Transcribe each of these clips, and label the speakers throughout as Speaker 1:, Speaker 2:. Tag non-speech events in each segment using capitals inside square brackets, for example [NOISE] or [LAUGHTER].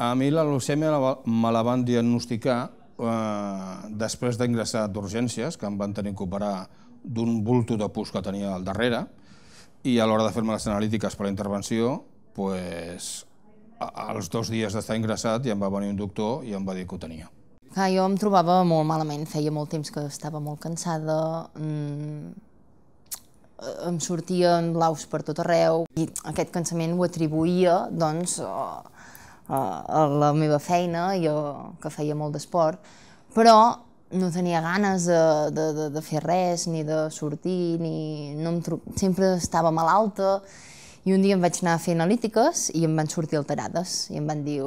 Speaker 1: A mi la leucèmia me la van diagnosticar eh, després d'ingressar d'urgències, que em van tenir que operar d'un bulto de pus que tenia al darrere, i a l'hora de fer-me les analítiques per la intervenció, pues, als dos dies d'estar ingressat ja em va venir un doctor i em va dir que ho tenia.
Speaker 2: Ah, jo em trobava molt malament, feia molt temps que estava molt cansada, mm, em sortien blaus per tot arreu, i aquest cansament ho atribuïa doncs, a la meva feina, jo que feia molt d'esport, però no tenia ganes de, de, de, de fer res, ni de sortir, ni... No em tru... Sempre estava malalta i un dia em vaig anar a fer analítiques i em van sortir alterades i em van dir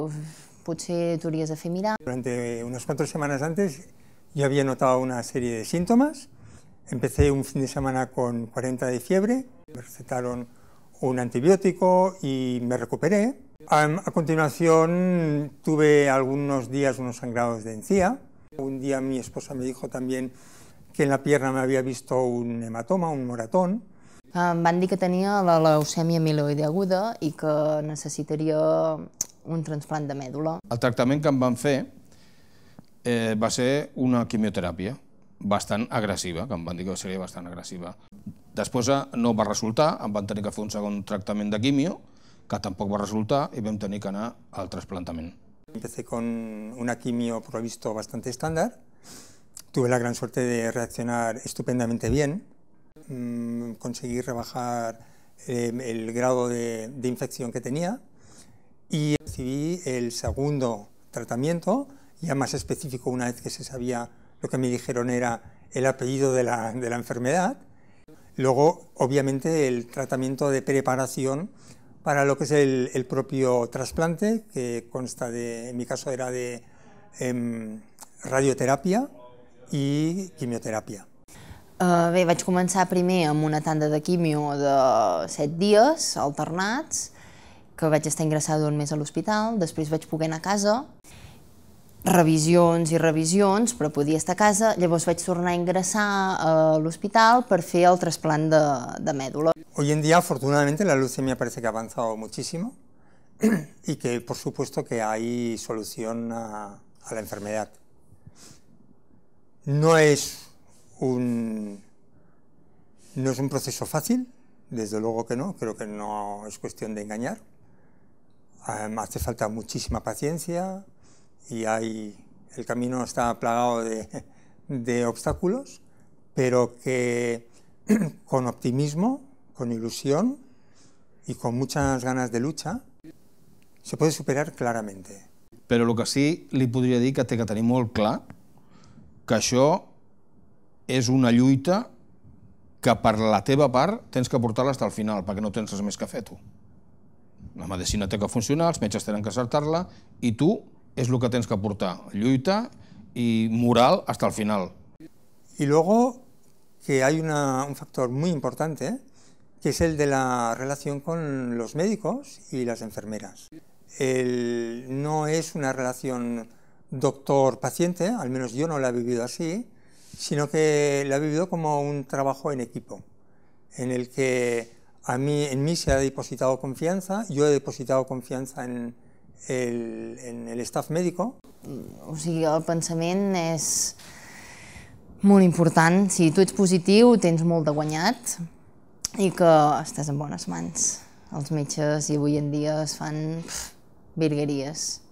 Speaker 2: potser t'hauries de fer mirar.
Speaker 3: Durant unes cuatro setmanes antes jo havia notat una sèrie de símptomes, Empecé un fin de setmana con 40 de fiebre, me recetaron un antibiótico i me recuperé. A continuación tuve algunos días unos sangrados de encía. Un día mi esposa me dijo también que en la pierna me había visto
Speaker 2: un hematoma, un moratón. Em van dir que tenia la leucèmia amiloide aguda i que necessitaria un transplant de mèdula.
Speaker 1: El tractament que em van fer eh, va ser una quimioteràpia bastant agressiva, que em van dir que seria bastant agressiva. Després eh, no va resultar, em van tenir que fer un segon tractament de quimio,
Speaker 3: que tampoco va resultar vamos a tener que al trasplantamiento. Empecé con una quimio por bastante estándar. Tuve la gran suerte de reaccionar estupendamente bien. Mm, conseguí rebajar em, el grado de, infección que tenía y recibí el segundo tratamiento, ya más específico una vez que se sabía lo que me dijeron era el apellido de la, de la enfermedad. Luego, obviamente, el tratamiento de preparación para lo que es el, el propio trasplante, que consta de, en mi caso era de em, radioteràpia i quimioteràpia.
Speaker 2: Uh, eh, bé, vaig començar primer amb una tanda de quimio de 7 dies alternats, que vaig estar ingressada un mes a l'hospital, després vaig poder anar a casa revisiones y revisiones, pero podia estar a casa, llavors vaig tornar a ingressar a l'hospital per fer el trasplant de, médula.
Speaker 3: Hoy en día, afortunadamente, la leucemia parece que ha avanzado muchísimo [CLEARS THROAT] y que, por supuesto, que hay solución a, la enfermedad. No es un, no es un proceso fácil, desde luego que no, creo que no es cuestión de engañar. hace falta muchísima paciencia, y hay, el camino está plagado de, [LAUGHS] de obstáculos, pero que [CLEARS THROAT] con optimismo, con ilusión y con muchas ganas de lucha se puede superar claramente.
Speaker 1: Però el que sí li podria dir que té que tenir molt clar que això és una lluita que per la teva part tens que portar-la fins al final, perquè no tens res més que fer tu. La medicina té que funcionar, els metges tenen que saltar-la i tu es lo que tienes que aportar,
Speaker 3: lluita y mural hasta el final. Y luego que hay un factor muy importante, que es el de la relación con los médicos y las enfermeras. no es una relación doctor-paciente, al menos yo no la he vivido así, sino que la he vivido como un trabajo en equipo, en el que a mí, en mí se ha depositado confianza, yo he depositado confianza en, el, en el staff médico? Mm,
Speaker 2: o sigui, el pensament és molt important. Si tu ets positiu, tens molt de guanyat i que estàs en bones mans. Els metges i avui en dia es fan pff, virgueries.